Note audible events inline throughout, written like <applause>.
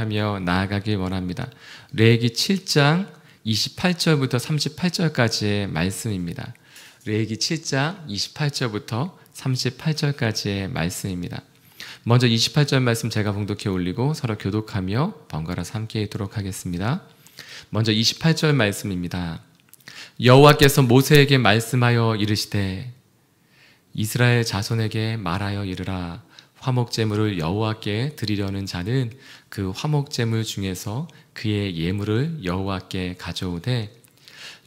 생각하며 나아가길 원합니다. 레기 7장 28절부터 38절까지의 말씀입니다. 레기 7장 28절부터 38절까지의 말씀입니다. 먼저 28절 말씀 제가 봉독해 올리고 서로 교독하며 번갈아서 함 하도록 하겠습니다. 먼저 28절 말씀입니다. 여호와께서 모세에게 말씀하여 이르시되 이스라엘 자손에게 말하여 이르라 화목제물을 여호와께 드리려는 자는 그 화목제물 중에서 그의 예물을 여호와께 가져오되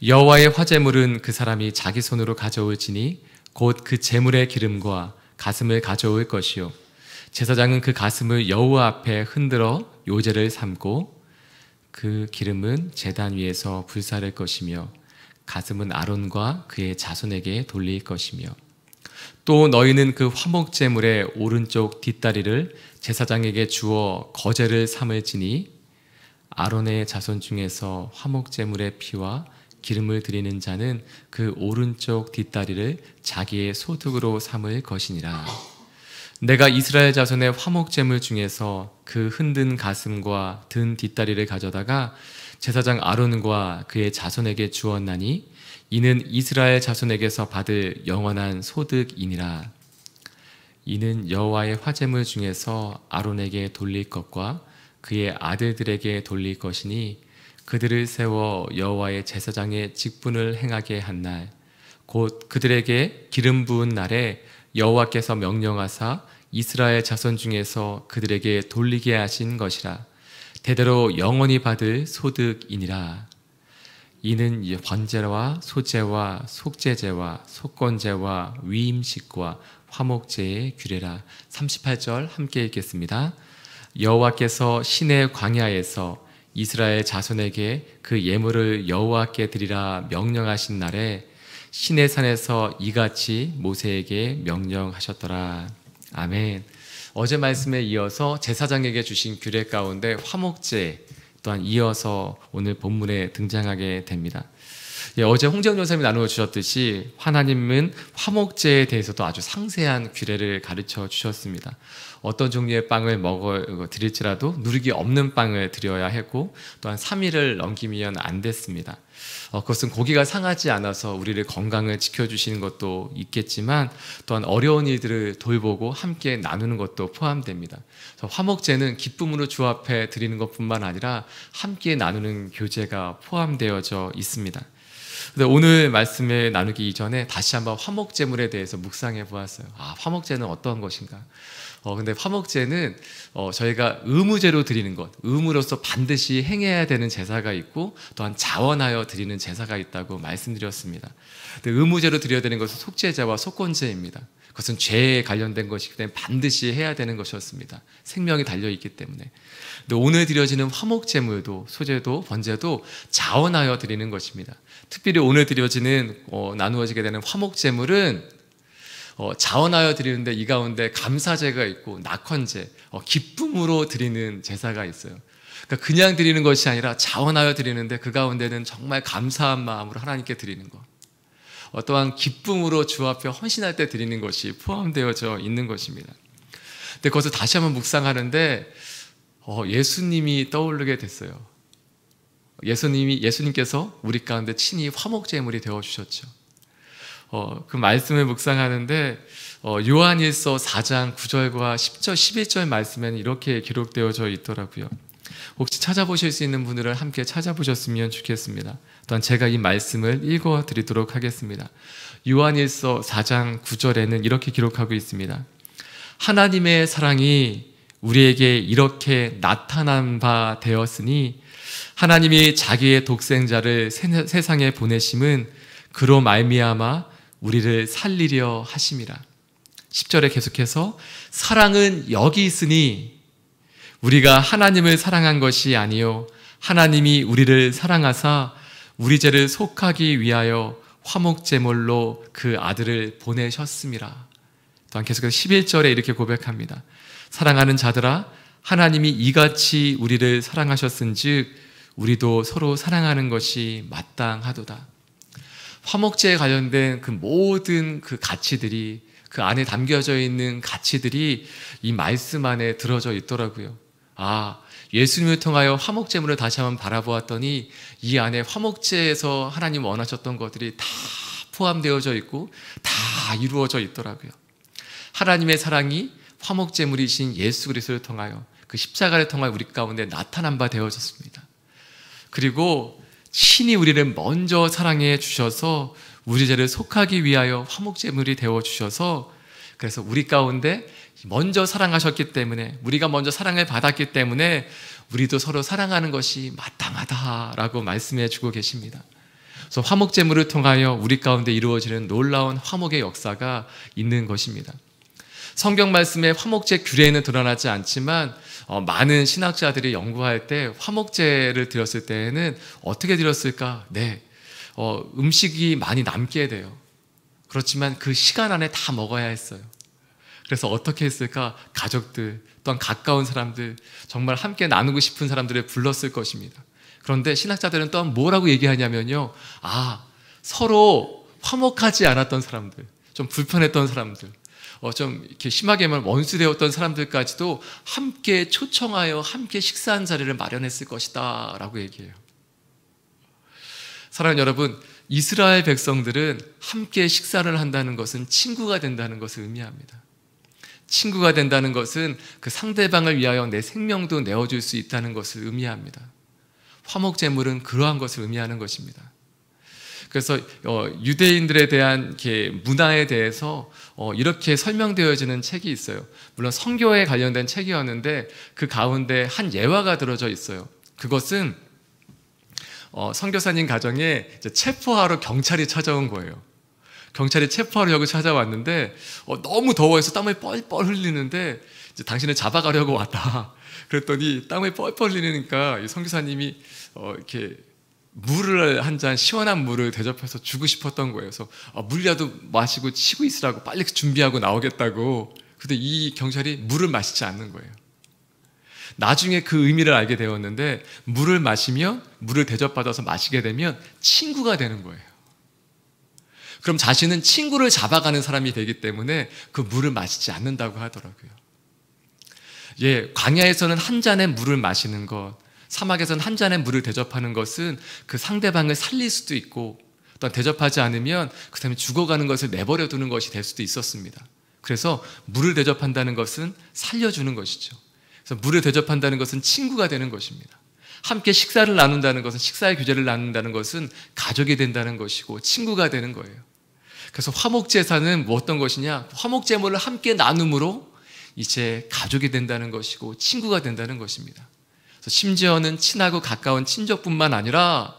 여호와의 화제물은 그 사람이 자기 손으로 가져올지니 곧 그 제물의 기름과 가슴을 가져올 것이요 제사장은 그 가슴을 여호와 앞에 흔들어 요제를 삼고 그 기름은 제단 위에서 불사를 것이며 가슴은 아론과 그의 자손에게 돌릴 것이며 또 너희는 그 화목제물의 오른쪽 뒷다리를 제사장에게 주어 거제를 삼을지니 아론의 자손 중에서 화목제물의 피와 기름을 드리는 자는 그 오른쪽 뒷다리를 자기의 소득으로 삼을 것이니라. 내가 이스라엘 자손의 화목제물 중에서 그 흔든 가슴과 든 뒷다리를 가져다가 제사장 아론과 그의 자손에게 주었나니 이는 이스라엘 자손에게서 받을 영원한 소득이니라. 이는 여호와의 화제물 중에서 아론에게 돌릴 것과 그의 아들들에게 돌릴 것이니 그들을 세워 여호와의 제사장의 직분을 행하게 한 날 곧 그들에게 기름 부은 날에 여호와께서 명령하사 이스라엘 자손 중에서 그들에게 돌리게 하신 것이라 대대로 영원히 받을 소득이니라 이는 번제와 소제와 속제제와 속건제와 위임식과 화목제의 규례라. 38절 함께 읽겠습니다. 여호와께서 시내 광야에서 이스라엘 자손에게 그 예물을 여호와께 드리라 명령하신 날에 시내 산에서 이같이 모세에게 명령하셨더라. 아멘. 어제 말씀에 이어서 제사장에게 주신 규례 가운데 화목제 또한 이어서 오늘 본문에 등장하게 됩니다. 예, 어제 홍재훈 전사님이 나누어 주셨듯이 하나님은 화목제에 대해서도 아주 상세한 규례를 가르쳐 주셨습니다. 어떤 종류의 빵을 먹어 드릴지라도 누룩이 없는 빵을 드려야 했고 또한 3일을 넘기면 안 됐습니다. 어, 그것은 고기가 상하지 않아서 우리를 건강을 지켜주시는 것도 있겠지만 또한 어려운 일들을 돌보고 함께 나누는 것도 포함됩니다. 화목제는 기쁨으로 주 앞에 드리는 것뿐만 아니라 함께 나누는 교제가 포함되어져 있습니다. 오늘 말씀을 나누기 이전에 다시 한번 화목제물에 대해서 묵상해 보았어요. 아, 화목제는 어떠 것인가? 어, 근데 화목제는 어, 저희가 의무제로 드리는 것, 의무로서 반드시 행해야 되는 제사가 있고 또한 자원하여 드리는 제사가 있다고 말씀드렸습니다. 근데 의무제로 드려야 되는 것은 속죄제와 속건제입니다. 그것은 죄에 관련된 것이기 때문에 반드시 해야 되는 것이었습니다. 생명이 달려있기 때문에. 근데 오늘 드려지는 화목제물도 소제도 번제도 자원하여 드리는 것입니다. 특별히 오늘 드려지는 어, 나누어지게 되는 화목제물은 어, 자원하여 드리는데 이 가운데 감사제가 있고 낙헌제, 어, 기쁨으로 드리는 제사가 있어요. 그러니까 그냥 드리는 것이 아니라 자원하여 드리는데 그 가운데는 정말 감사한 마음으로 하나님께 드리는 것. 어떠한 기쁨으로 주 앞에 헌신할 때 드리는 것이 포함되어져 있는 것입니다. 근데 거기서 다시 한번 묵상하는데 어, 예수님이 떠오르게 됐어요. 예수님이 예수님께서 우리 가운데 친히 화목제물이 되어 주셨죠. 어, 그 말씀을 묵상하는데 어, 요한일서 4장 9절과 10절, 11절 말씀에는 이렇게 기록되어져 있더라고요. 혹시 찾아보실 수 있는 분들을 함께 찾아보셨으면 좋겠습니다. 일단 제가 이 말씀을 읽어드리도록 하겠습니다. 요한일서 4장 9절에는 이렇게 기록하고 있습니다. 하나님의 사랑이 우리에게 이렇게 나타난 바 되었으니 하나님이 자기의 독생자를 세상에 보내심은 그로 말미암아 우리를 살리려 하심이라. 10절에 계속해서 사랑은 여기 있으니 우리가 하나님을 사랑한 것이 아니요 하나님이 우리를 사랑하사 우리 죄를 속하기 위하여 화목 제물로 그 아들을 보내셨습니다. 또한 계속해서 11절에 이렇게 고백합니다. 사랑하는 자들아 하나님이 이같이 우리를 사랑하셨은즉 우리도 서로 사랑하는 것이 마땅하도다. 화목제에 관련된 그 모든 그 가치들이 그 안에 담겨져 있는 가치들이 이 말씀 안에 들어져 있더라고요. 아, 예수님을 통하여 화목제물을 다시 한번 바라보았더니 이 안에 화목제에서 하나님 원하셨던 것들이 다 포함되어져 있고 다 이루어져 있더라고요. 하나님의 사랑이 화목제물이신 예수 그리스도를 통하여 그 십자가를 통하여 우리 가운데 나타난 바 되어졌습니다. 그리고 신이 우리를 먼저 사랑해 주셔서 우리 죄를 속하기 위하여 화목제물이 되어 주셔서 그래서 우리 가운데 먼저 사랑하셨기 때문에 우리가 먼저 사랑을 받았기 때문에 우리도 서로 사랑하는 것이 마땅하다라고 말씀해 주고 계십니다. 그래서 화목제물을 통하여 우리 가운데 이루어지는 놀라운 화목의 역사가 있는 것입니다. 성경 말씀의 화목제 규례에는 드러나지 않지만 어, 많은 신학자들이 연구할 때 화목제를 드렸을 때에는 어떻게 드렸을까? 네, 어, 음식이 많이 남게 돼요. 그렇지만 그 시간 안에 다 먹어야 했어요. 그래서 어떻게 했을까? 가족들, 또한 가까운 사람들, 정말 함께 나누고 싶은 사람들을 불렀을 것입니다. 그런데 신학자들은 또한 뭐라고 얘기하냐면요. 아, 서로 화목하지 않았던 사람들, 좀 불편했던 사람들, 어, 좀 이렇게 심하게 말 원수되었던 사람들까지도 함께 초청하여 함께 식사한 자리를 마련했을 것이다 라고 얘기해요. 사랑하는 여러분, 이스라엘 백성들은 함께 식사를 한다는 것은 친구가 된다는 것을 의미합니다. 친구가 된다는 것은 그 상대방을 위하여 내 생명도 내어줄 수 있다는 것을 의미합니다. 화목제물은 그러한 것을 의미하는 것입니다. 그래서 어, 유대인들에 대한 문화에 대해서 어, 이렇게 설명되어지는 책이 있어요. 물론 성교에 관련된 책이었는데 그 가운데 한 예화가 들어져 있어요. 그것은 어, 선교사님 가정에 체포하러 경찰이 찾아온 거예요. 경찰이 체포하러 여기 찾아왔는데 너무 더워서 땀을 뻘뻘 흘리는데 당신을 잡아가려고 왔다. <laughs> 그랬더니 땀을 뻘뻘 흘리니까 선교사님이 이렇게 물을 한 잔 시원한 물을 대접해서 주고 싶었던 거예요. 그래서 아, 물이라도 마시고 치고 있으라고 빨리 준비하고 나오겠다고. 근데 이 경찰이 물을 마시지 않는 거예요. 나중에 그 의미를 알게 되었는데 물을 마시면 물을 대접받아서 마시게 되면 친구가 되는 거예요. 그럼 자신은 친구를 잡아가는 사람이 되기 때문에 그 물을 마시지 않는다고 하더라고요. 예, 광야에서는 한 잔의 물을 마시는 것, 사막에선 한 잔의 물을 대접하는 것은 그 상대방을 살릴 수도 있고 또 대접하지 않으면 그 사람이 죽어가는 것을 내버려 두는 것이 될 수도 있었습니다. 그래서 물을 대접한다는 것은 살려주는 것이죠. 그래서 물을 대접한다는 것은 친구가 되는 것입니다. 함께 식사를 나눈다는 것은 식사의 규제를 나눈다는 것은 가족이 된다는 것이고 친구가 되는 거예요. 그래서 화목제사는 뭐 어떤 것이냐? 화목제물을 함께 나눔으로 이제 가족이 된다는 것이고 친구가 된다는 것입니다. 심지어는 친하고 가까운 친족뿐만 아니라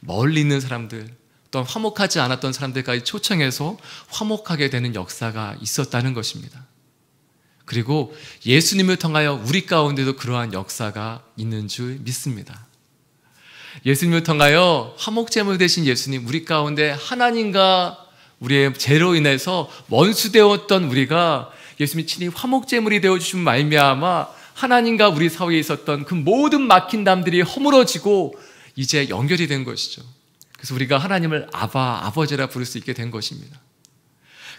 멀리 있는 사람들, 또한 화목하지 않았던 사람들까지 초청해서 화목하게 되는 역사가 있었다는 것입니다. 그리고 예수님을 통하여 우리 가운데도 그러한 역사가 있는 줄 믿습니다. 예수님을 통하여 화목제물 대신 예수님 우리 가운데 하나님과 우리의 죄로 인해서 원수되었던 우리가 예수님 친히 화목제물이 되어주신 말미암아 하나님과 우리 사이에 있었던 그 모든 막힌 담들이 허물어지고 이제 연결이 된 것이죠. 그래서 우리가 하나님을 아바, 아버지라 부를 수 있게 된 것입니다.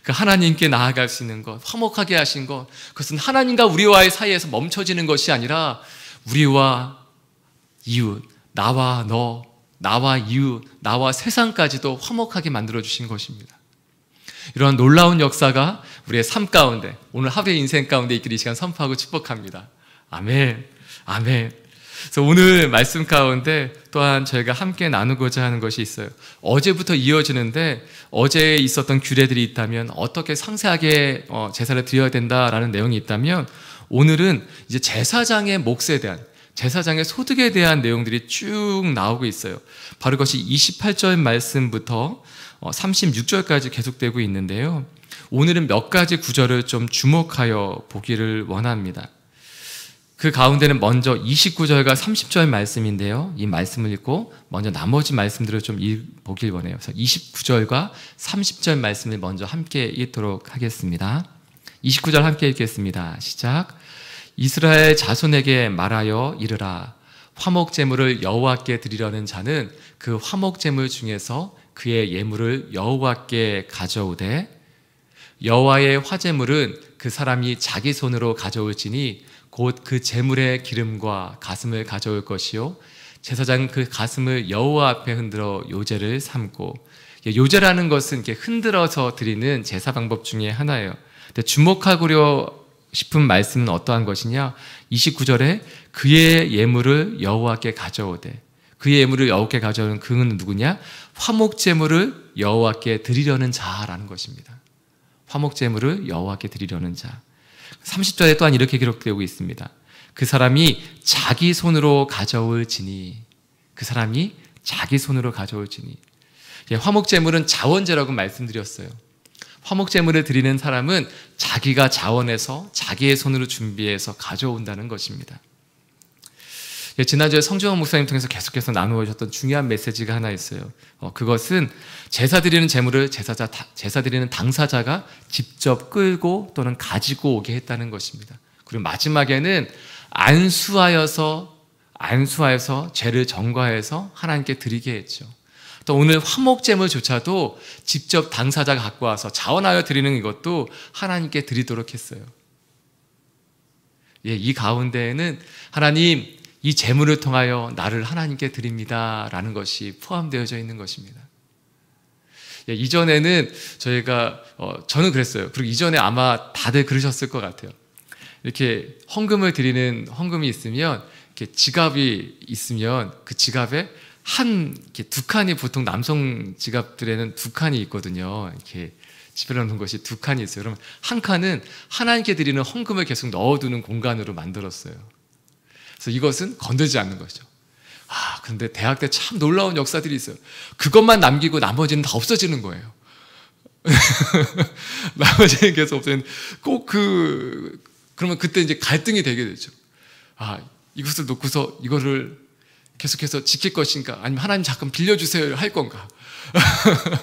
그 하나님께 나아갈 수 있는 것, 화목하게 하신 것, 그것은 하나님과 우리와의 사이에서 멈춰지는 것이 아니라 우리와 이웃, 나와 너, 나와 이웃, 나와 세상까지도 화목하게 만들어주신 것입니다. 이러한 놀라운 역사가 우리의 삶 가운데, 오늘 하루의 인생 가운데 있기를 이 시간 선포하고 축복합니다. 아멘, 아멘. 그래서 오늘 말씀 가운데 또한 저희가 함께 나누고자 하는 것이 있어요. 어제부터 이어지는데 어제 있었던 규례들이 있다면 어떻게 상세하게 어, 제사를 드려야 된다라는 내용이 있다면 오늘은 이제 제사장의 몫에 대한 제사장의 소득에 대한 내용들이 쭉 나오고 있어요. 바로 그것이 28절 말씀부터 36절까지 어, 계속되고 있는데요. 오늘은 몇 가지 구절을 좀 주목하여 보기를 원합니다. 그 가운데는 먼저 29절과 30절 말씀인데요. 이 말씀을 읽고 먼저 나머지 말씀들을 좀 보길 원해요. 그래서 29절과 30절 말씀을 먼저 함께 읽도록 하겠습니다. 29절 함께 읽겠습니다. 시작. 이스라엘 자손에게 말하여 이르라. 화목 제물을 여호와께 드리려는 자는 그 화목 제물 중에서 그의 예물을 여호와께 가져오되 여호와의 화제물은 그 사람이 자기 손으로 가져올지니 곧그재물의 기름과 가슴을 가져올 것이요 제사장그 가슴을 여호와 앞에 흔들어 요제를 삼고 요제라는 것은 이렇게 흔들어서 드리는 제사 방법 중에 하나예요. 근데 주목하고려 싶은 말씀은 어떠한 것이냐? 29절에 그의 예물을 여호와께 가져오되 그의 예물을 여호와께 가져오는 그는 누구냐? 화목 제물을 여호와께 드리려는 자라는 것입니다. 화목 제물을 여호와께 드리려는 자. 30절에 또한 이렇게 기록되고 있습니다. 그 사람이 자기 손으로 가져올 지니. 그 사람이 자기 손으로 가져올 지니. 예, 화목제물은 자원제라고 말씀드렸어요. 화목제물을 드리는 사람은 자기가 자원해서 자기의 손으로 준비해서 가져온다는 것입니다. 예, 지난주에 성주원 목사님 통해서 계속해서 나누어주셨던 중요한 메시지가 하나 있어요. 어, 그것은 제사 드리는 재물을 제사자, 제사 드리는 당사자가 직접 끌고 또는 가지고 오게 했다는 것입니다. 그리고 마지막에는 안수하여서 안수하여서 죄를 정과해서 하나님께 드리게 했죠. 또 오늘 화목제물조차도 직접 당사자가 갖고 와서 자원하여 드리는 이것도 하나님께 드리도록 했어요. 예, 이 가운데에는 하나님 이 재물을 통하여 나를 하나님께 드립니다. 라는 것이 포함되어져 있는 것입니다. 예, 이전에는 저희가, 어, 저는 그랬어요. 그리고 이전에 아마 다들 그러셨을 것 같아요. 이렇게 헌금을 드리는 헌금이 있으면 이렇게 지갑이 있으면 그 지갑에 한, 이렇게 두 칸이 보통 남성 지갑들에는 두 칸이 있거든요. 이렇게 집에 넣는 것이 두 칸이 있어요. 그러면 한 칸은 하나님께 드리는 헌금을 계속 넣어두는 공간으로 만들었어요. 그래서 이것은 건들지 않는 것이죠. 아, 근데 대학 때 참 놀라운 역사들이 있어요. 그것만 남기고 나머지는 다 없어지는 거예요. <laughs> 나머지는 계속 없어지는 꼭 그, 그러면 그때 이제 갈등이 되게 되죠. 아, 이것을 놓고서 이거를 계속해서 지킬 것인가? 아니면 하나님 잠깐 빌려주세요 할 건가?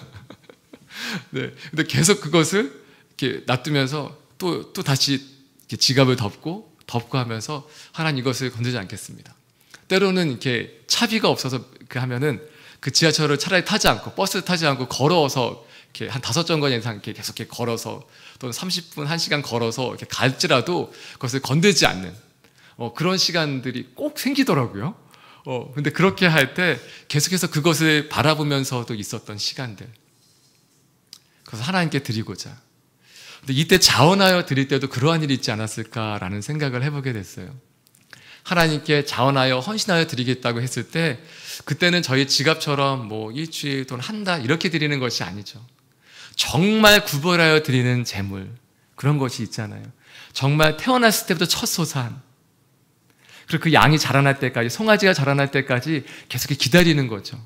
<laughs> 네. 근데 계속 그것을 이렇게 놔두면서 또, 또 다시 지갑을 덮고 덮고 하면서 하나님 이것을 건드지 않겠습니다. 때로는 이렇게 차비가 없어서 그 하면은 그 지하철을 차라리 타지 않고 버스 타지 않고 걸어서 이렇게 한 다섯 정거 이상 이렇게 계속 이렇게 걸어서 또는 30분, 1시간 걸어서 이렇게 갈지라도 그것을 건들지 않는 어, 그런 시간들이 꼭 생기더라고요. 어, 근데 그렇게 할 때 계속해서 그것을 바라보면서도 있었던 시간들. 그래서 하나님께 드리고자 근데 이때 자원하여 드릴 때도 그러한 일이 있지 않았을까라는 생각을 해보게 됐어요. 하나님께 자원하여 헌신하여 드리겠다고 했을 때 그때는 저희 지갑처럼 뭐 일주일 돈한다 이렇게 드리는 것이 아니죠. 정말 구별하여 드리는 재물 그런 것이 있잖아요. 정말 태어났을 때부터 첫 소산 그리고 그 양이 자라날 때까지 송아지가 자라날 때까지 계속 기다리는 거죠.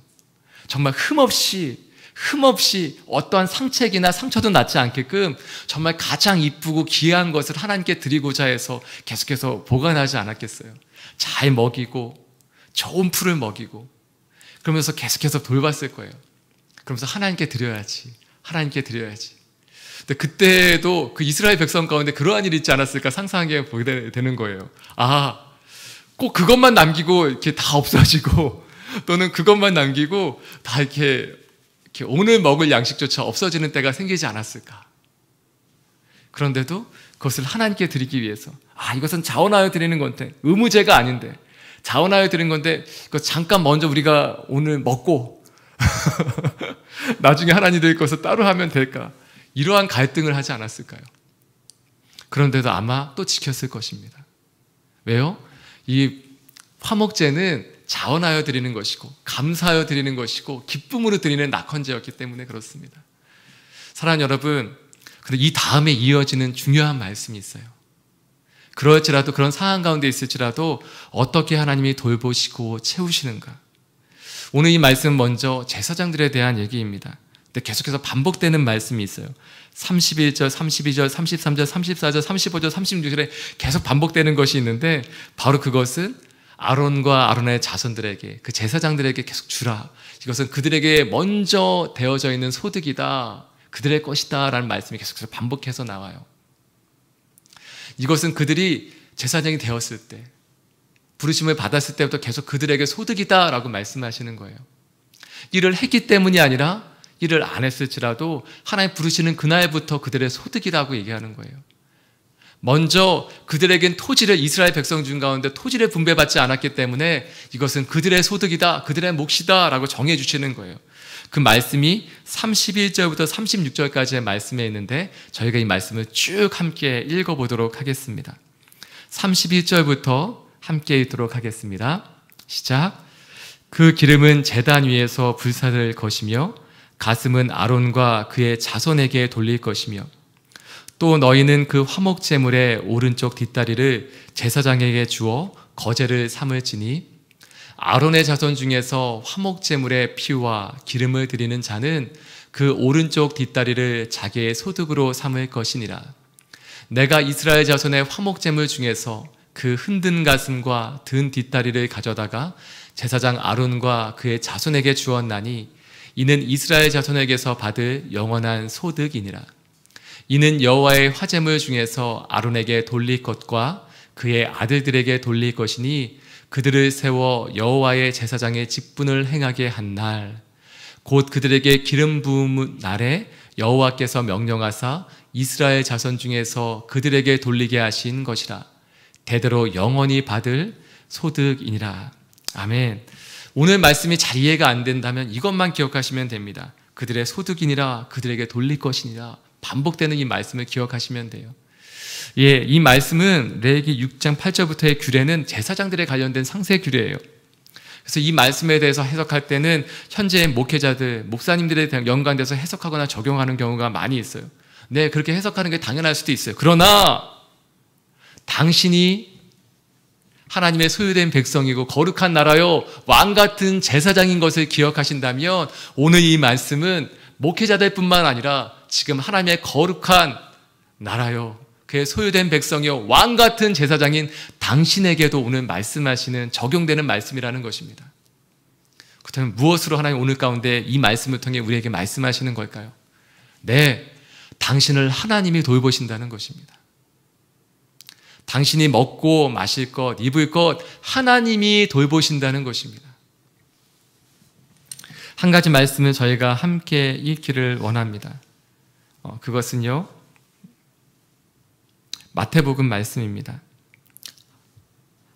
정말 흠없이 흠없이 어떠한 상책이나 상처도 낫지 않게끔 정말 가장 이쁘고 귀한 것을 하나님께 드리고자 해서 계속해서 보관하지 않았겠어요. 잘 먹이고 좋은 풀을 먹이고 그러면서 계속해서 돌봤을 거예요. 그러면서 하나님께 드려야지. 하나님께 드려야지. 근데 그때도 그 이스라엘 백성 가운데 그러한 일이 있지 않았을까 상상하게 보게 되는 거예요. 아, 꼭 그것만 남기고 이렇게 다 없어지고 <laughs> 또는 그것만 남기고 다 이렇게 이렇게 오늘 먹을 양식조차 없어지는 때가 생기지 않았을까? 그런데도 그것을 하나님께 드리기 위해서 아 이것은 자원하여 드리는 건데 의무제가 아닌데 자원하여 드린 건데 그 잠깐 먼저 우리가 오늘 먹고 <laughs> 나중에 하나님 될 것을 따로 하면 될까 이러한 갈등을 하지 않았을까요? 그런데도 아마 또 지켰을 것입니다. 왜요? 이 화목제는 자원하여 드리는 것이고 감사하여 드리는 것이고 기쁨으로 드리는 낙헌제였기 때문에 그렇습니다. 사랑하는 여러분, 그런데 이 다음에 이어지는 중요한 말씀이 있어요. 그럴지라도 그런 상황 가운데 있을지라도 어떻게 하나님이 돌보시고 채우시는가. 오늘 이 말씀 먼저 제사장들에 대한 얘기입니다. 근데 계속해서 반복되는 말씀이 있어요. 31절, 32절, 33절, 34절, 35절, 36절에 계속 반복되는 것이 있는데 바로 그것은 아론과 아론의 자손들에게 그 제사장들에게 계속 주라. 이것은 그들에게 먼저 되어져 있는 소득이다. 그들의 것이다. 라는 말씀이 계속해서 반복해서 나와요. 이것은 그들이 제사장이 되었을 때, 부르심을 받았을 때부터 계속 그들에게 소득이다. 라고 말씀하시는 거예요. 일을 했기 때문이 아니라 일을 안 했을지라도 하나님 부르시는 그날부터 그들의 소득이라고 얘기하는 거예요. 먼저 그들에겐 토지를 이스라엘 백성 중 가운데 토지를 분배받지 않았기 때문에 이것은 그들의 소득이다, 그들의 몫이다 라고 정해주시는 거예요. 그 말씀이 31절부터 36절까지의 말씀에 있는데 저희가 이 말씀을 쭉 함께 읽어보도록 하겠습니다. 31절부터 함께 읽도록 하겠습니다. 시작. 그 기름은 재단 위에서 불사를 것이며 가슴은 아론과 그의 자손에게 돌릴 것이며 또 너희는 그 화목제물의 오른쪽 뒷다리를 제사장에게 주어 거제를 삼을지니 아론의 자손 중에서 화목제물의 피와 기름을 드리는 자는 그 오른쪽 뒷다리를 자기의 소득으로 삼을 것이니라. 내가 이스라엘 자손의 화목제물 중에서 그 흔든 가슴과 든 뒷다리를 가져다가 제사장 아론과 그의 자손에게 주었나니 이는 이스라엘 자손에게서 받을 영원한 소득이니라. 이는 여호와의 화재물 중에서 아론에게 돌릴 것과 그의 아들들에게 돌릴 것이니 그들을 세워 여호와의 제사장의 직분을 행하게 한 날 곧 그들에게 기름 부음 날에 여호와께서 명령하사 이스라엘 자손 중에서 그들에게 돌리게 하신 것이라 대대로 영원히 받을 소득이니라 아멘 오늘 말씀이 잘 이해가 안 된다면 이것만 기억하시면 됩니다 그들의 소득이니라 그들에게 돌릴 것이니라 반복되는 이 말씀을 기억하시면 돼요. 예, 이 말씀은 레기 6장 8절부터의 규례는 제사장들에 관련된 상세 규례예요. 그래서 이 말씀에 대해서 해석할 때는 현재의 목회자들, 목사님들에 대한 연관돼서 해석하거나 적용하는 경우가 많이 있어요. 네, 그렇게 해석하는 게 당연할 수도 있어요. 그러나 당신이 하나님의 소유된 백성이고 거룩한 나라요 왕 같은 제사장인 것을 기억하신다면 오늘 이 말씀은 목회자들뿐만 아니라 지금 하나님의 거룩한 나라요. 그의 소유된 백성이요. 왕 같은 제사장인 당신에게도 오늘 말씀하시는 적용되는 말씀이라는 것입니다. 그렇다면 무엇으로 하나님 오늘 가운데 이 말씀을 통해 우리에게 말씀하시는 걸까요? 네. 당신을 하나님이 돌보신다는 것입니다. 당신이 먹고 마실 것, 입을 것, 하나님이 돌보신다는 것입니다. 한 가지 말씀을 저희가 함께 읽기를 원합니다. 어, 그것은요 마태복음 말씀입니다.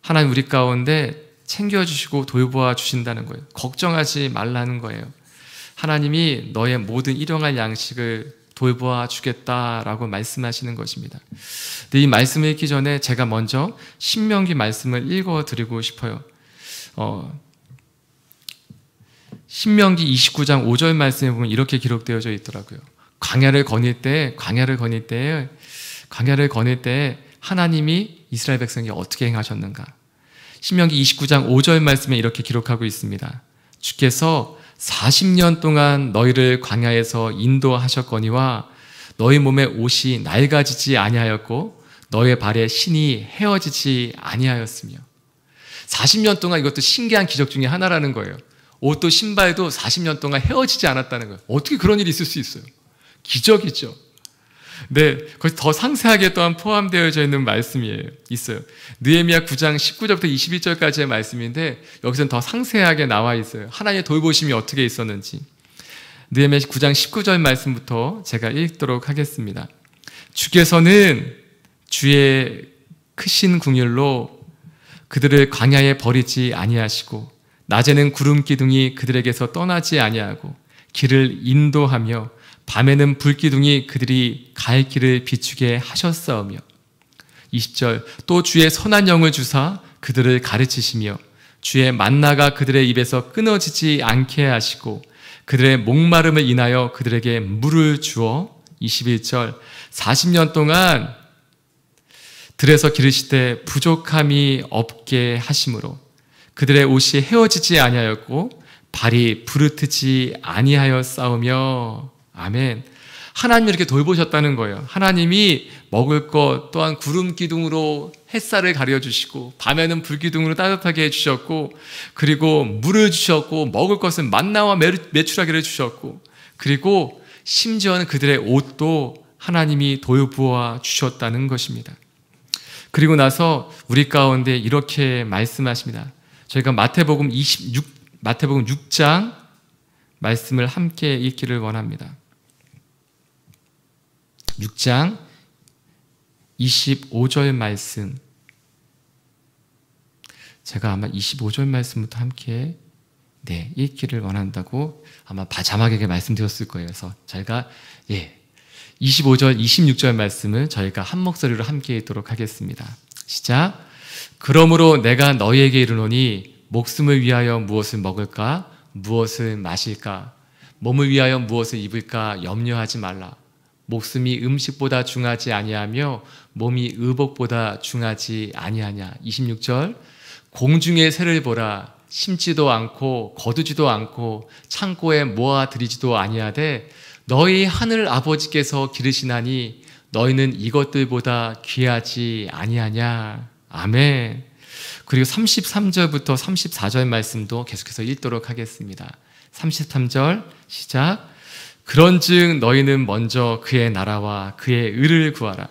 하나님 우리 가운데 챙겨주시고 돌보아 주신다는 거예요. 걱정하지 말라는 거예요. 하나님이 너의 모든 일용할 양식을 돌보아 주겠다라고 말씀하시는 것입니다. 이 말씀을 읽기 전에 제가 먼저 신명기 말씀을 읽어 드리고 싶어요. 어, 신명기 29장 5절 말씀에 보면 이렇게 기록되어져 있더라고요. 광야를 거닐 때 광야를 거닐 때 광야를 거닐 때 하나님이 이스라엘 백성에게 어떻게 행하셨는가? 신명기 29장 5절 말씀에 이렇게 기록하고 있습니다. 주께서 40년 동안 너희를 광야에서 인도하셨거니와 너희 몸의 옷이 낡아지지 아니하였고 너의 발에 신이 헤어지지 아니하였으며 40년 동안 이것도 신기한 기적 중의 하나라는 거예요. 옷도 신발도 40년 동안 헤어지지 않았다는 거예요. 어떻게 그런 일이 있을 수 있어요? 기적이죠. 네, 거기 더 상세하게 또한 포함되어져 있는 말씀이 있어요. 느헤미야 9장 19절부터 21절까지의 말씀인데 여기서는 더 상세하게 나와 있어요. 하나님의 돌보심이 어떻게 있었는지. 느헤미야 9장 19절 말씀부터 제가 읽도록 하겠습니다. 주께서는 주의 크신 궁율로 그들을 광야에 버리지 아니하시고 낮에는 구름 기둥이 그들에게서 떠나지 아니하고 길을 인도하며 밤에는 불기둥이 그들이 갈 길을 비추게 하셨사오며 20절 또 주의 선한 영을 주사 그들을 가르치시며 주의 만나가 그들의 입에서 끊어지지 않게 하시고 그들의 목마름을 인하여 그들에게 물을 주어 21절 40년 동안 들에서 기르실 때 부족함이 없게 하심으로 그들의 옷이 헤어지지 아니하였고 발이 부르트지 아니하여 싸우며 아멘. 하나님 이렇게 돌보셨다는 거예요. 하나님이 먹을 것 또한 구름 기둥으로 햇살을 가려 주시고 밤에는 불 기둥으로 따뜻하게 해 주셨고 그리고 물을 주셨고 먹을 것은 만나와 매출하기를 주셨고 그리고 심지어는 그들의 옷도 하나님이 돌부어 주셨다는 것입니다. 그리고 나서 우리 가운데 이렇게 말씀하십니다. 저희가 마태복음 26 마태복음 6장 말씀을 함께 읽기를 원합니다. 6장 25절 말씀. 제가 아마 25절 말씀부터 함께 네, 읽기를 원한다고 아마 자막에게 말씀드렸을 거예요. 그래서 저희가 예, 25절, 26절 말씀을 저희가 한 목소리로 함께 읽도록 하겠습니다. 시작. 그러므로 내가 너희에게 이르노니 목숨을 위하여 무엇을 먹을까? 무엇을 마실까? 몸을 위하여 무엇을 입을까? 염려하지 말라. 목숨이 음식보다 중하지 아니하며 몸이 의복보다 중하지 아니하냐. 26절 공중의 새를 보라 심지도 않고 거두지도 않고 창고에 모아 들이지도 아니하되 너희 하늘 아버지께서 기르시나니 너희는 이것들보다 귀하지 아니하냐. 아멘. 그리고 33절부터 34절 말씀도 계속해서 읽도록 하겠습니다. 33절 시작 그런즉 너희는 먼저 그의 나라와 그의 의를 구하라.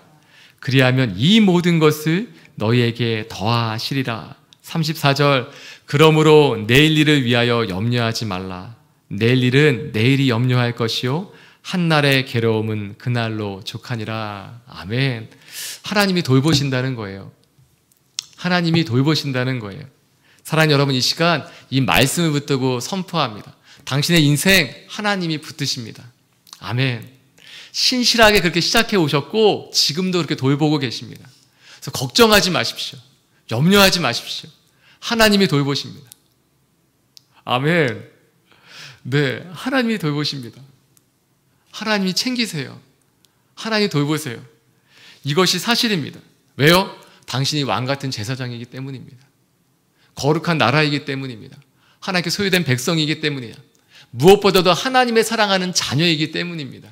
그리하면 이 모든 것을 너희에게 더하시리라. 34절 그러므로 내일 일을 위하여 염려하지 말라. 내일 일은 내일이 염려할 것이요 한날의 괴로움은 그날로 족하니라. 아멘. 하나님이 돌보신다는 거예요. 하나님이 돌보신다는 거예요. 사랑 여러분 이 시간 이 말씀을 붙들고 선포합니다. 당신의 인생 하나님이 붙드십니다. 아멘. 신실하게 그렇게 시작해 오셨고 지금도 그렇게 돌보고 계십니다. 그래서 걱정하지 마십시오. 염려하지 마십시오. 하나님이 돌보십니다. 아멘. 네, 하나님이 돌보십니다. 하나님이 챙기세요. 하나님 돌보세요. 이것이 사실입니다. 왜요? 당신이 왕 같은 제사장이기 때문입니다. 거룩한 나라이기 때문입니다. 하나님께 소유된 백성이기 때문이야. 무엇보다도 하나님의 사랑하는 자녀이기 때문입니다.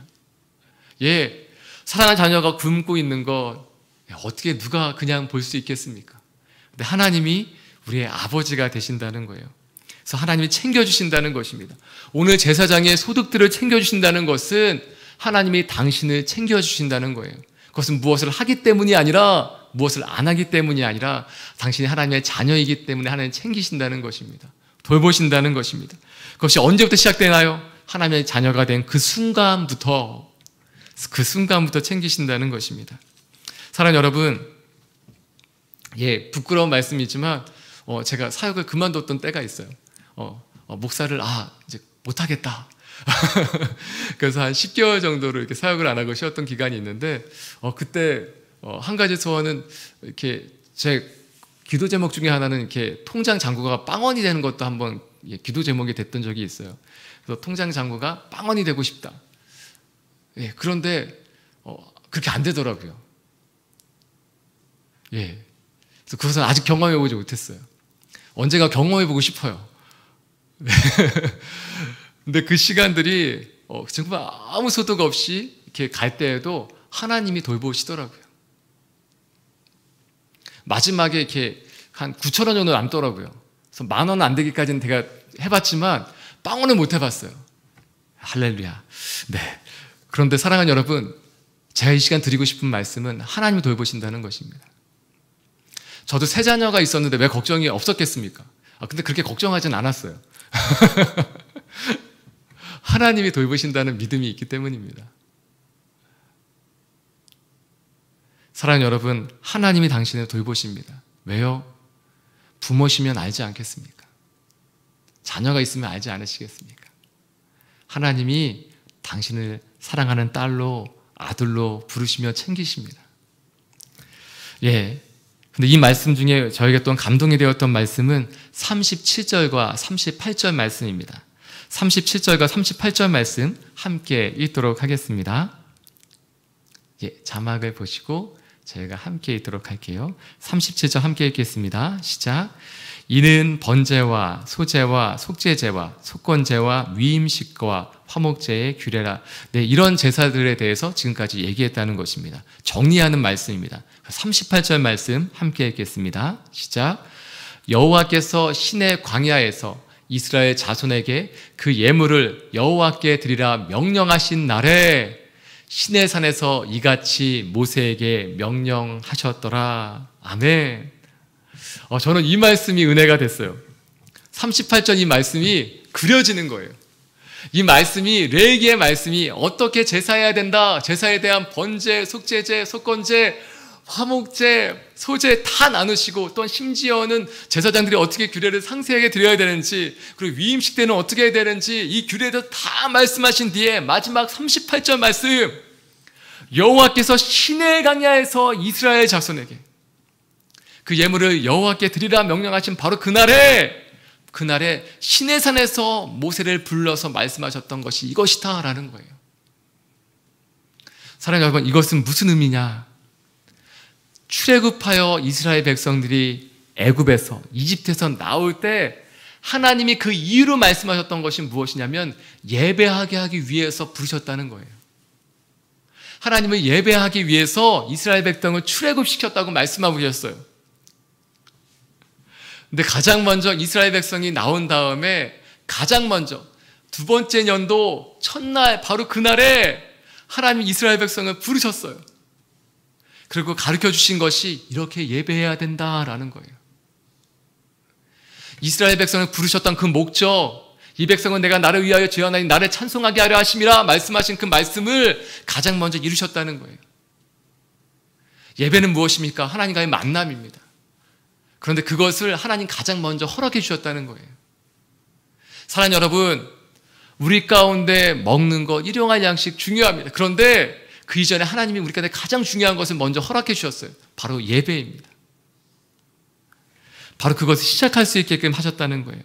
예, 사랑하는 자녀가 굶고 있는 것 예, 어떻게 누가 그냥 볼 수 있겠습니까? 근데 하나님이 우리의 아버지가 되신다는 거예요. 그래서 하나님이 챙겨주신다는 것입니다. 오늘 제사장의 소득들을 챙겨주신다는 것은 하나님이 당신을 챙겨주신다는 거예요. 그것은 무엇을 하기 때문이 아니라 무엇을 안 하기 때문이 아니라 당신이 하나님의 자녀이기 때문에 하나님 챙기신다는 것입니다. 돌보신다는 것입니다. 그것이 언제부터 시작되나요? 하나님의 자녀가 된 그 순간부터 그 순간부터 챙기신다는 것입니다. 사랑 여러분, 예 부끄러운 말씀이지만 어, 제가 사역을 그만뒀던 때가 있어요. 어, 어, 목사를 아 이제 못하겠다. <laughs> 그래서 한 10개월 정도로 이렇게 사역을 안 하고 쉬었던 기간이 있는데 어, 그때 어, 한 가지 소원은 이렇게 제 기도 제목 중에 하나는 이렇게 통장 잔고가 빵원이 되는 것도 한번 예, 기도 제목이 됐던 적이 있어요. 그래서 통장 잔고가 빵원이 되고 싶다. 예, 그런데 어, 그렇게 안 되더라고요. 예, 그래서 그것은 아직 경험해 보지 못했어요. 언제가 경험해 보고 싶어요. <laughs> 근데 그 시간들이 어, 정말 아무 소득 없이 이렇게 갈 때에도 하나님이 돌보시더라고요. 마지막에 이렇게 한 9천 원 정도 남더라고요. 그래서 만원 안 되기까지는 제가 해봤지만 빵원은 못 해봤어요. 할렐루야. 네. 그런데 사랑하는 여러분, 제가 이 시간 드리고 싶은 말씀은 하나님을 돌보신다는 것입니다. 저도 세 자녀가 있었는데 왜 걱정이 없었겠습니까? 아, 근데 그렇게 걱정하진 않았어요. <laughs> 하나님이 돌보신다는 믿음이 있기 때문입니다. 사랑하는 여러분, 하나님이 당신을 돌보십니다. 왜요? 부모시면 알지 않겠습니까? 자녀가 있으면 알지 않으시겠습니까? 하나님이 당신을 사랑하는 딸로 아들로 부르시며 챙기십니다. 예. 근데 이 말씀 중에 저에게 또 감동이 되었던 말씀은 37절과 38절 말씀입니다. 37절과 38절 말씀 함께 읽도록 하겠습니다. 예, 자막을 보시고 제가 함께 읽도록 할게요. 37절 함께 읽겠습니다. 시작. 이는 번제와 소제와 속제제와 속건제와 위임식과 화목제의 규례라. 네, 이런 제사들에 대해서 지금까지 얘기했다는 것입니다. 정리하는 말씀입니다. 38절 말씀 함께 읽겠습니다. 시작. 여호와께서 신의 광야에서 이스라엘 자손에게 그 예물을 여호와께 드리라 명령하신 날에 신의 산에서 이같이 모세에게 명령하셨더라. 아멘. 어, 저는 이 말씀이 은혜가 됐어요. 38절 이 말씀이 그려지는 거예요. 이 말씀이 레기의 말씀이 어떻게 제사해야 된다. 제사에 대한 번제, 속제제, 속건제 화목제 소재 다 나누시고 또한 심지어는 제사장들이 어떻게 규례를 상세하게 드려야 되는지 그리고 위임식 때는 어떻게 해야 되는지 이 규례도 다 말씀하신 뒤에 마지막 38절 말씀 여호와께서 신의 강야에서 이스라엘 자손에게 그 예물을 여호와께 드리라 명령하신 바로 그날에 그날에 신의 산에서 모세를 불러서 말씀하셨던 것이 이것이다라는 거예요. 사랑하는 여러분 이것은 무슨 의미냐? 출애굽하여 이스라엘 백성들이 애굽에서 이집트에서 나올 때 하나님이 그 이유로 말씀하셨던 것이 무엇이냐면 예배하게 하기 위해서 부르셨다는 거예요. 하나님을 예배하기 위해서 이스라엘 백성을 출애굽시켰다고 말씀하고 계셨어요. 근데 가장 먼저 이스라엘 백성이 나온 다음에 가장 먼저 두 번째 년도 첫날 바로 그날에 하나님 이스라엘 백성을 부르셨어요. 그리고 가르쳐 주신 것이 이렇게 예배해야 된다라는 거예요. 이스라엘 백성을 부르셨던 그 목적, 이 백성은 내가 나를 위하여 제하니 나를 찬송하게 하려 하심이라 말씀하신 그 말씀을 가장 먼저 이루셨다는 거예요. 예배는 무엇입니까? 하나님과의 만남입니다. 그런데 그것을 하나님 가장 먼저 허락해 주셨다는 거예요. 사랑하 여러분, 우리 가운데 먹는 것, 일용할 양식 중요합니다. 그런데 그 이전에 하나님이 우리 가운 가장 중요한 것은 먼저 허락해 주셨어요. 바로 예배입니다. 바로 그것을 시작할 수 있게끔 하셨다는 거예요.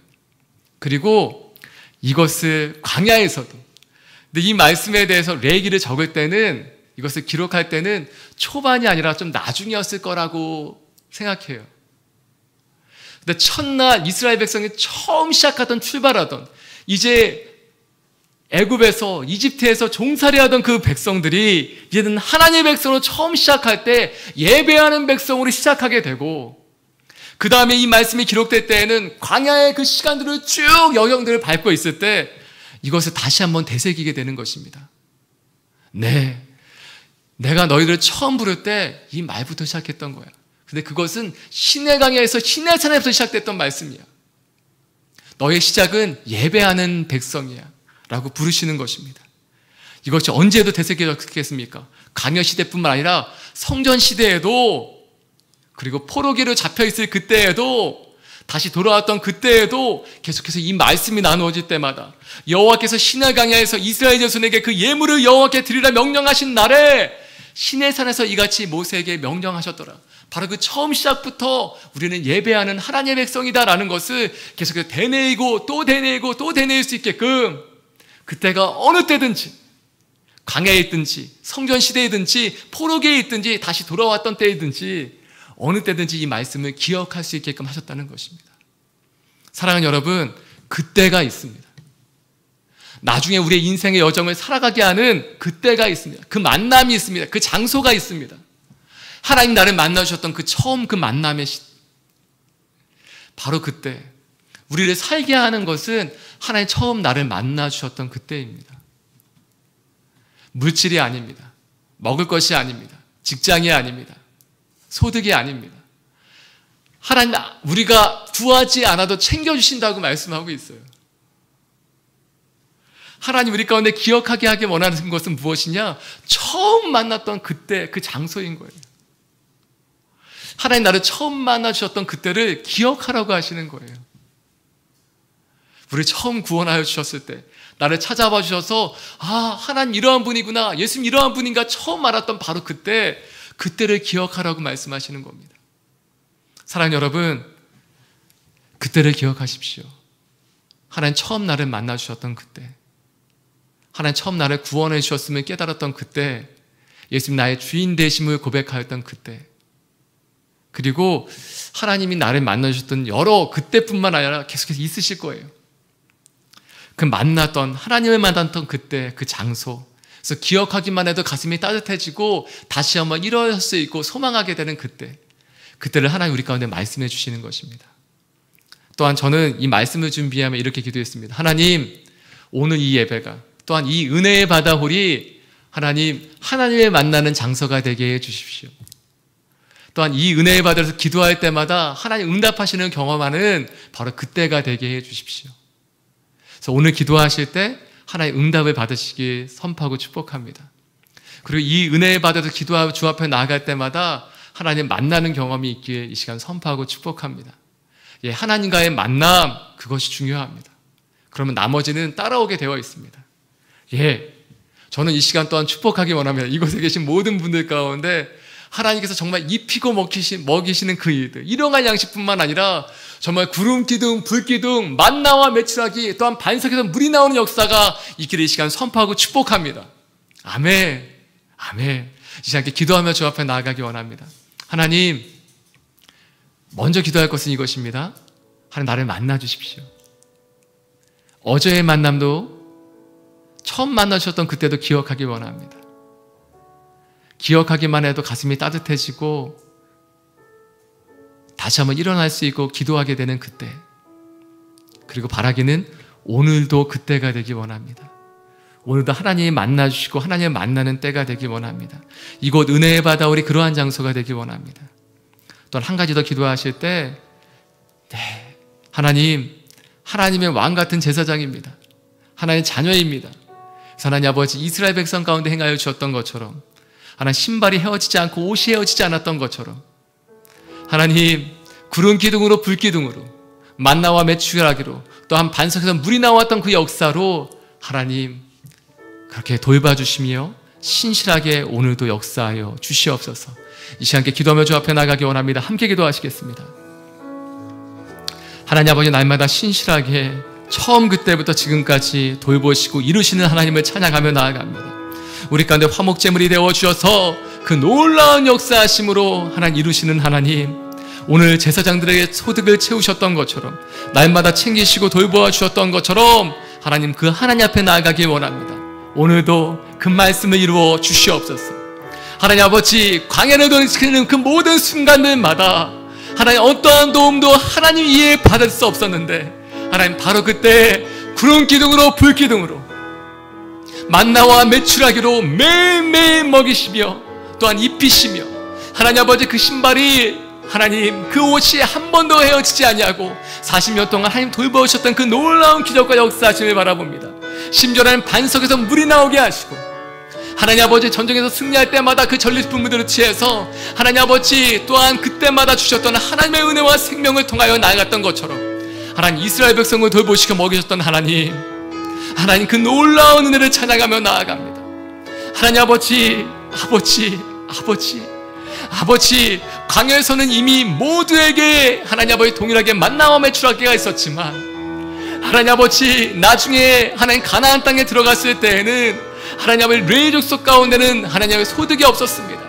그리고 이것을 광야에서도 근데 이 말씀에 대해서 레기를 적을 때는 이것을 기록할 때는 초반이 아니라 좀 나중이었을 거라고 생각해요. 근데 첫날 이스라엘 백성이 처음 시작하던 출발하던 이제 애굽에서 이집트에서 종살이하던 그 백성들이 이제는 하나님의 백성으로 처음 시작할 때 예배하는 백성으로 시작하게 되고 그 다음에 이 말씀이 기록될 때에는 광야의 그 시간들을 쭉 영역들을 밟고 있을 때 이것을 다시 한번 되새기게 되는 것입니다. 네. 내가 너희들을 처음 부를 때 이 말부터 시작했던 거야. 근데 그것은 신의 강야에서 신의 산에서 시작됐던 말씀이야. 너의 시작은 예배하는 백성이야. 라고 부르시는 것입니다. 이것이 언제도 되새겨졌겠습니까? 강요 시대뿐만 아니라 성전 시대에도 그리고 포로기로 잡혀 있을 그때에도 다시 돌아왔던 그때에도 계속해서 이 말씀이 나누어질 때마다 여호와께서 신을 강야에서 이스라엘 자손에게 그 예물을 여호와께 드리라 명령하신 날에 신의 산에서 이같이 모세에게 명령하셨더라. 바로 그 처음 시작부터 우리는 예배하는 하나님의 백성이다라는 것을 계속해서 되뇌이고 또 되뇌이고 또 되뇌일 수 있게끔 그때가 어느 때든지 광야에 있든지 성전 시대이든지 포로계에 있든지 다시 돌아왔던 때이든지 어느 때든지 이 말씀을 기억할 수 있게끔 하셨다는 것입니다. 사랑하는 여러분, 그때가 있습니다. 나중에 우리의 인생의 여정을 살아가게 하는 그때가 있습니다. 그 만남이 있습니다. 그 장소가 있습니다. 하나님 나를 만나주셨던 그 처음 그 만남의 시... 바로 그때 우리를 살게 하는 것은 하나님 처음 나를 만나 주셨던 그때입니다. 물질이 아닙니다. 먹을 것이 아닙니다. 직장이 아닙니다. 소득이 아닙니다. 하나님 우리가 구하지 않아도 챙겨 주신다고 말씀하고 있어요. 하나님 우리 가운데 기억하게 하기 원하는 것은 무엇이냐? 처음 만났던 그때 그 장소인 거예요. 하나님 나를 처음 만나 주셨던 그때를 기억하라고 하시는 거예요. 우리 처음 구원하여 주셨을 때 나를 찾아봐 주셔서 아 하나님 이러한 분이구나 예수님 이러한 분인가 처음 알았던 바로 그때 그때를 기억하라고 말씀하시는 겁니다. 사랑 여러분 그때를 기억하십시오. 하나님 처음 나를 만나 주셨던 그때 하나님 처음 나를 구원해 주셨음을 깨달았던 그때 예수님 나의 주인 되심을 고백하였던 그때 그리고 하나님이 나를 만나 주셨던 여러 그때뿐만 아니라 계속해서 있으실 거예요. 그 만났던 하나님을 만났던 그때 그 장소 그래서 기억하기만 해도 가슴이 따뜻해지고 다시 한번 일어설 수 있고 소망하게 되는 그때 그때를 하나님 우리 가운데 말씀해 주시는 것입니다. 또한 저는 이 말씀을 준비하며 이렇게 기도했습니다. 하나님 오늘 이 예배가 또한 이 은혜의 바다홀이 하나님 하나님을 만나는 장소가 되게 해 주십시오. 또한 이 은혜의 바다에서 기도할 때마다 하나님 응답하시는 경험하는 바로 그때가 되게 해 주십시오. 그래서 오늘 기도하실 때 하나의 응답을 받으시기 선포하고 축복합니다. 그리고 이 은혜를 받아서 기도하고 주 앞에 나아갈 때마다 하나님 만나는 경험이 있길 이 시간 선포하고 축복합니다. 예, 하나님과의 만남 그것이 중요합니다. 그러면 나머지는 따라오게 되어 있습니다. 예. 저는 이 시간 또한 축복하기 원합니다. 이곳에 계신 모든 분들 가운데 하나님께서 정말 입히고 먹히시, 먹이시는 그 일들, 일용할 양식뿐만 아니라 정말 구름 기둥, 불 기둥, 만나와 매출하기, 또한 반석에서 물이 나오는 역사가 이 길의 시간 선포하고 축복합니다. 아멘, 아멘. 이제 함께 기도하며 주 앞에 나아가기 원합니다. 하나님, 먼저 기도할 것은 이것입니다. 하나님 나를 만나 주십시오. 어제의 만남도 처음 만나셨던 그때도 기억하기 원합니다. 기억하기만 해도 가슴이 따뜻해지고 다시 한번 일어날 수 있고 기도하게 되는 그때 그리고 바라기는 오늘도 그때가 되기 원합니다. 오늘도 하나님이 만나주시고 하나님을 만나는 때가 되기 원합니다. 이곳 은혜의 바다 우리 그러한 장소가 되기 원합니다. 또한 한 가지 더 기도하실 때 네, 하나님 하나님의 왕 같은 제사장입니다. 하나님의 자녀입니다. 하나님 아버지 이스라엘 백성 가운데 행하여 주었던 것처럼 하나님 신발이 헤어지지 않고 옷이 헤어지지 않았던 것처럼 하나님 구름 기둥으로 불 기둥으로 만나와 매출하기로 또한 반석에서 물이 나왔던 그 역사로 하나님 그렇게 돌봐 주시며 신실하게 오늘도 역사하여 주시옵소서. 이 시간 께 기도하며 주 앞에 나가기 원합니다. 함께 기도하시겠습니다. 하나님 아버지 날마다 신실하게 처음 그때부터 지금까지 돌보시고 이루시는 하나님을 찬양하며 나아갑니다. 우리 가운데 화목제물이 되어 주셔서 그 놀라운 역사하심으로 하나님 이루시는 하나님 오늘 제사장들에게 소득을 채우셨던 것처럼 날마다 챙기시고 돌보아 주셨던 것처럼 하나님 그 하나님 앞에 나아가길 원합니다. 오늘도 그 말씀을 이루어 주시옵소서. 하나님 아버지 광야를 돌이키는 그 모든 순간들마다 하나님 어떠한 도움도 하나님 이해 받을 수 없었는데 하나님 바로 그때 구름 기둥으로 불 기둥으로 만나와 매출하기로 매일매일 먹이시며 또한 입히시며 하나님 아버지 그 신발이 하나님 그 옷이 한 번도 헤어지지 아니하고 40년 동안 하나님 돌보셨던 그 놀라운 기적과 역사하심을 바라봅니다. 심지어는 반석에서 물이 나오게 하시고 하나님 아버지 전쟁에서 승리할 때마다 그 전리품들을 취해서 하나님 아버지 또한 그때마다 주셨던 하나님의 은혜와 생명을 통하여 나아갔던 것처럼 하나님 이스라엘 백성을 돌보시켜 먹이셨던 하나님 하나님 그 놀라운 은혜를 찾아가며 나아갑니다. 하나님 아버지, 아버지, 아버지, 아버지, 광야에서는 이미 모두에게 하나님 아버지 동일하게 만나함의 추락기가 있었지만, 하나님 아버지, 나중에 하나님 가나안 땅에 들어갔을 때에는 하나님 아버지 레이 족속 가운데는 하나님 아버지 소득이 없었습니다.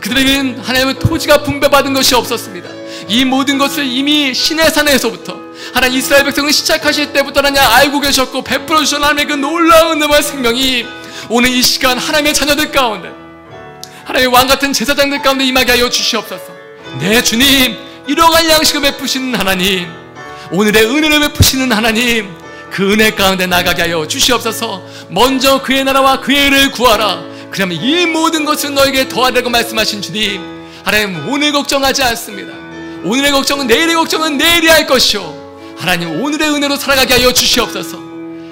그들에게는 하나님의 토지가 분배받은 것이 없었습니다. 이 모든 것을 이미 신의 산에서부터 하나님 이스라엘 백성은 시작하실 때부터 하나님 알고 계셨고 베풀어 주신 하나님의 그 놀라운 너의 생명이 오늘 이 시간 하나님의 자녀들 가운데 하나님의 왕 같은 제사장들 가운데 임하게 하여 주시옵소서. 네 주님 이러한 양식을 베푸시는 하나님 오늘의 은혜를 베푸시는 하나님 그 은혜 가운데 나가게 하여 주시옵소서 먼저 그의 나라와 그의 를 구하라 그러면 이 모든 것을 너에게 더하라고 말씀하신 주님 하나님 오늘 걱정하지 않습니다 오늘의 걱정은 내일의 걱정은 내일이 할것이오 하나님 오늘의 은혜로 살아가게 하여 주시옵소서.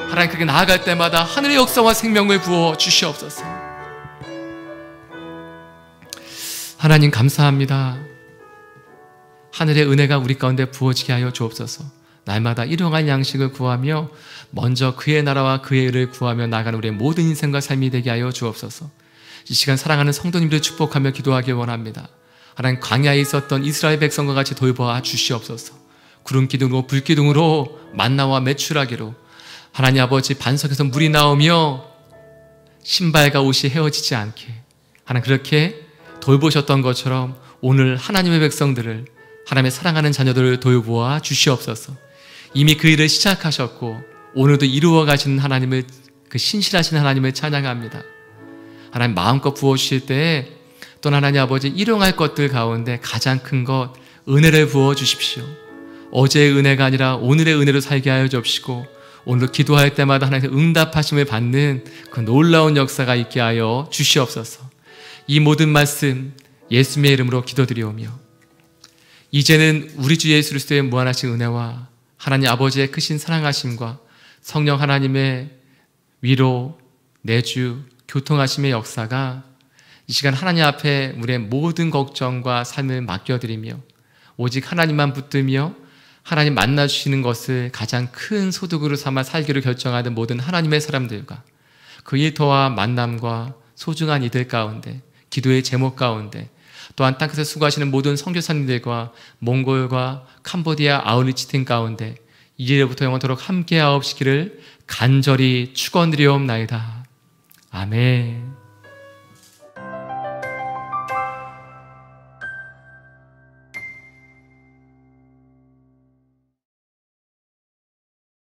하나님 그게 나아갈 때마다 하늘의 역사와 생명을 부어 주시옵소서. 하나님 감사합니다. 하늘의 은혜가 우리 가운데 부어지게 하여 주옵소서. 날마다 일용할 양식을 구하며 먼저 그의 나라와 그의 일을 구하며 나가는 우리의 모든 인생과 삶이 되게 하여 주옵소서. 이 시간 사랑하는 성도님들 축복하며 기도하기 원합니다. 하나님 광야에 있었던 이스라엘 백성과 같이 돌보아 주시옵소서. 구름 기둥으로 불 기둥으로 만나와 매출하기로 하나님 아버지 반석에서 물이 나오며 신발과 옷이 헤어지지 않게 하나님 그렇게 돌보셨던 것처럼 오늘 하나님의 백성들을 하나님의 사랑하는 자녀들을 돌보아 주시옵소서. 이미 그 일을 시작하셨고 오늘도 이루어 가시는 하나님을 그 신실하신 하나님을 찬양합니다. 하나님 마음껏 부어 주실 때 또 하나님 아버지 일용할 것들 가운데 가장 큰 것 은혜를 부어 주십시오. 어제의 은혜가 아니라 오늘의 은혜로 살게 하여 주옵시고 오늘 기도할 때마다 하나님의 응답하심을 받는 그 놀라운 역사가 있게 하여 주시옵소서. 이 모든 말씀 예수님의 이름으로 기도드리오며 이제는 우리 주 예수 그리스도의 무한하신 은혜와 하나님 아버지의 크신 사랑하심과 성령 하나님의 위로 내주 교통하심의 역사가 이 시간 하나님 앞에 우리의 모든 걱정과 삶을 맡겨드리며 오직 하나님만 붙들며 하나님 만나주시는 것을 가장 큰 소득으로 삼아 살기로 결정하는 모든 하나님의 사람들과 그 일터와 만남과 소중한 이들 가운데 기도의 제목 가운데 또한 땅끝에 수고하시는 모든 선교사님들과 몽골과 캄보디아 아우리치팀 가운데 이제부터 영원토록 함께하옵시기를 간절히 축원드리옵나이다. 아멘.